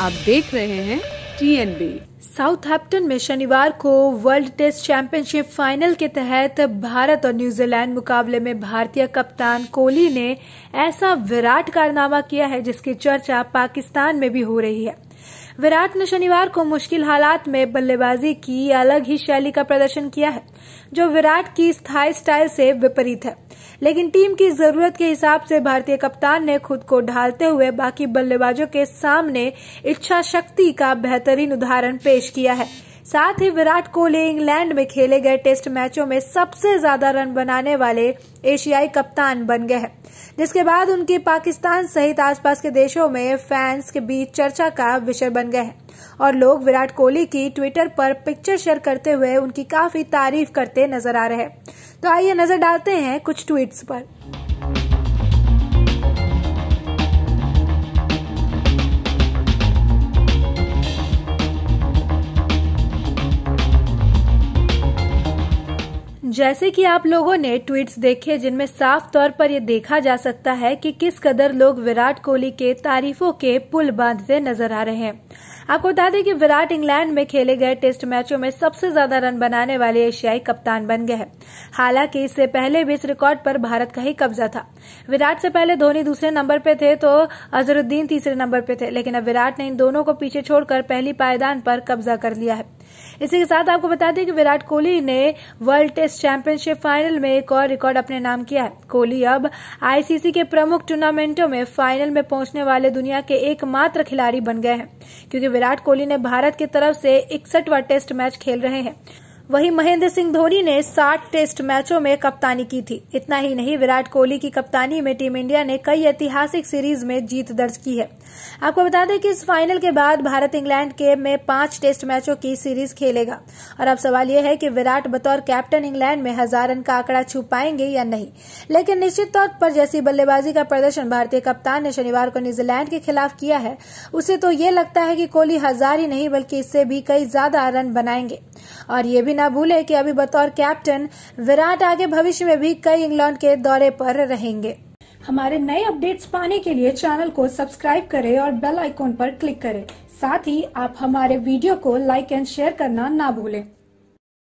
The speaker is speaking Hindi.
आप देख रहे हैं टीएनबी साउथहैप्टन में शनिवार को वर्ल्ड टेस्ट चैंपियनशिप फाइनल के तहत भारत और न्यूजीलैंड मुकाबले में भारतीय कप्तान कोहली ने ऐसा विराट कारनामा किया है जिसकी चर्चा पाकिस्तान में भी हो रही है विराट ने शनिवार को मुश्किल हालात में बल्लेबाजी की अलग ही शैली का प्रदर्शन किया है जो विराट की स्थायी स्टाइल से विपरीत है लेकिन टीम की जरूरत के हिसाब से भारतीय कप्तान ने खुद को ढालते हुए बाकी बल्लेबाजों के सामने इच्छा शक्ति का बेहतरीन उदाहरण पेश किया है साथ ही विराट कोहली इंग्लैंड में खेले गए टेस्ट मैचों में सबसे ज्यादा रन बनाने वाले एशियाई कप्तान बन गए हैं जिसके बाद उनकी पाकिस्तान सहित आसपास के देशों में फैंस के बीच चर्चा का विषय बन गए हैं और लोग विराट कोहली की ट्विटर पर पिक्चर शेयर करते हुए उनकी काफी तारीफ करते नजर आ रहे हैं तो आइए नजर डालते हैं कुछ ट्वीट्स पर जैसे कि आप लोगों ने ट्वीट्स देखे जिनमें साफ तौर पर यह देखा जा सकता है कि किस कदर लोग विराट कोहली के तारीफों के पुल बांधते नजर आ रहे हैं आपको बता दें कि विराट इंग्लैंड में खेले गए टेस्ट मैचों में सबसे ज्यादा रन बनाने वाले एशियाई कप्तान बन गए हैं हालांकि इससे पहले भी इस रिकॉर्ड पर भारत का ही कब्जा था विराट से पहले धोनी दूसरे नंबर पर थे तो अजहरुद्दीन तीसरे नंबर पर थे लेकिन अब विराट ने इन दोनों को पीछे छोड़कर पहली पायदान पर कब्जा कर लिया है इसी के साथ आपको बता दें कि विराट कोहली ने वर्ल्ड टेस्ट चैंपियनशिप फाइनल में एक और रिकॉर्ड अपने नाम किया है कोहली अब आईसीसी के प्रमुख टूर्नामेंटों में फाइनल में पहुंचने वाले दुनिया के एकमात्र खिलाड़ी बन गए हैं क्योंकि विराट कोहली ने भारत की तरफ से इकसठवा टेस्ट मैच खेल रहे हैं वहीं महेंद्र सिंह धोनी ने 60 टेस्ट मैचों में कप्तानी की थी इतना ही नहीं विराट कोहली की कप्तानी में टीम इंडिया ने कई ऐतिहासिक सीरीज में जीत दर्ज की है आपको बता दें कि इस फाइनल के बाद भारत इंग्लैंड के में पांच टेस्ट मैचों की सीरीज खेलेगा और अब सवाल यह है कि विराट बतौर कैप्टन इंग्लैंड में हजार रन का आंकड़ा छू पाएंगे या नहीं लेकिन निश्चित तौर पर जैसी बल्लेबाजी का प्रदर्शन भारतीय कप्तान ने शनिवार को न्यूजीलैंड के खिलाफ किया है उसे तो ये लगता है कि कोहली हजार ही नहीं बल्कि इससे भी कई ज्यादा रन बनाएंगे और ये भी ना भूले कि अभी बतौर कैप्टन विराट आगे भविष्य में भी कई इंग्लैंड के दौरे पर रहेंगे हमारे नए अपडेट्स पाने के लिए चैनल को सब्सक्राइब करें और बेल आइकॉन पर क्लिक करें साथ ही आप हमारे वीडियो को लाइक एंड शेयर करना ना भूलें